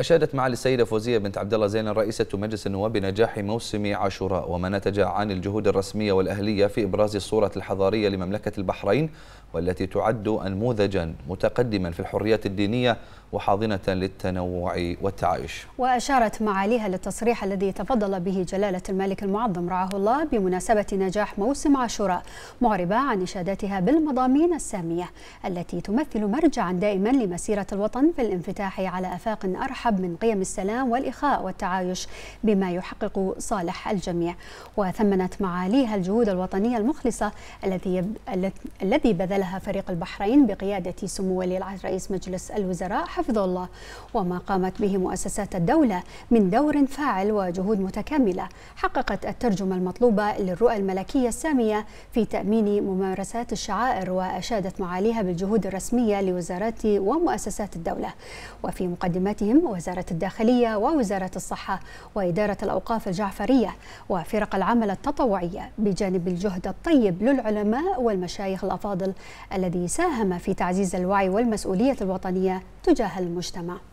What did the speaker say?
أشادت معالي السيدة فوزية بنت عبد الله زين رئيسة مجلس النواب بنجاح موسم عاشوراء وما نتج عن الجهود الرسمية والأهلية في إبراز الصورة الحضارية لمملكة البحرين والتي تعد أنموذجا متقدما في الحريات الدينية وحاضنة للتنوع والتعايش وأشارت معاليها للتصريح الذي تفضل به جلالة الملك المعظم رعاه الله بمناسبة نجاح موسم عاشوراء معربة عن إشادتها بالمضامين السامية التي تمثل مرجعا دائما لمسيرة الوطن في الانفتاح على أفاق أرحب المرحب من قيم السلام والإخاء والتعايش بما يحقق صالح الجميع وثمنت معاليها الجهود الوطنية المخلصة التي يب... الذي بذلها فريق البحرين بقيادة سمو ولي العهد رئيس مجلس الوزراء حفظه الله وما قامت به مؤسسات الدولة من دور فاعل وجهود متكاملة حققت الترجمة المطلوبة للرؤى الملكية السامية في تأمين ممارسات الشعائر وأشادت معاليها بالجهود الرسمية لوزارات ومؤسسات الدولة وفي مقدمتهم وزارة الداخلية ووزارة الصحة وإدارة الأوقاف الجعفرية وفرق العمل التطوعية بجانب الجهد الطيب للعلماء والمشايخ الأفاضل الذي ساهم في تعزيز الوعي والمسؤولية الوطنية تجاه المجتمع